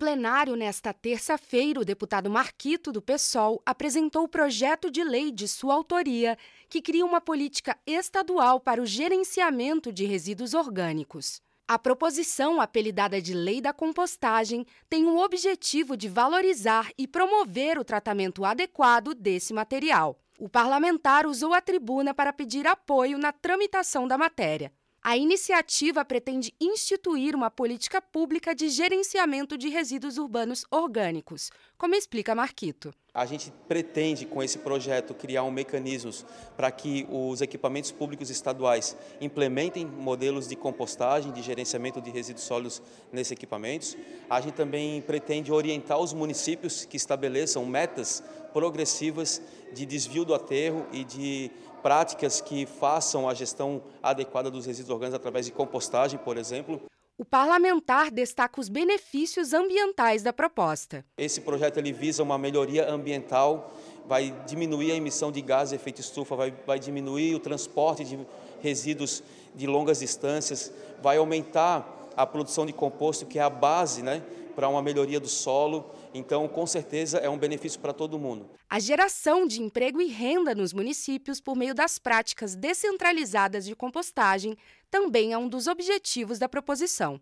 plenário nesta terça-feira, o deputado Marquito, do PSOL, apresentou o projeto de lei de sua autoria que cria uma política estadual para o gerenciamento de resíduos orgânicos. A proposição, apelidada de Lei da Compostagem, tem o objetivo de valorizar e promover o tratamento adequado desse material. O parlamentar usou a tribuna para pedir apoio na tramitação da matéria. A iniciativa pretende instituir uma política pública de gerenciamento de resíduos urbanos orgânicos, como explica Marquito. A gente pretende, com esse projeto, criar um mecanismos para que os equipamentos públicos estaduais implementem modelos de compostagem, de gerenciamento de resíduos sólidos nesses equipamentos. A gente também pretende orientar os municípios que estabeleçam metas progressivas de desvio do aterro e de práticas que façam a gestão adequada dos resíduos orgânicos através de compostagem, por exemplo. O parlamentar destaca os benefícios ambientais da proposta. Esse projeto ele visa uma melhoria ambiental, vai diminuir a emissão de gases de efeito estufa, vai, vai diminuir o transporte de resíduos de longas distâncias, vai aumentar a produção de composto, que é a base né, para uma melhoria do solo. Então, com certeza, é um benefício para todo mundo. A geração de emprego e renda nos municípios por meio das práticas descentralizadas de compostagem também é um dos objetivos da proposição.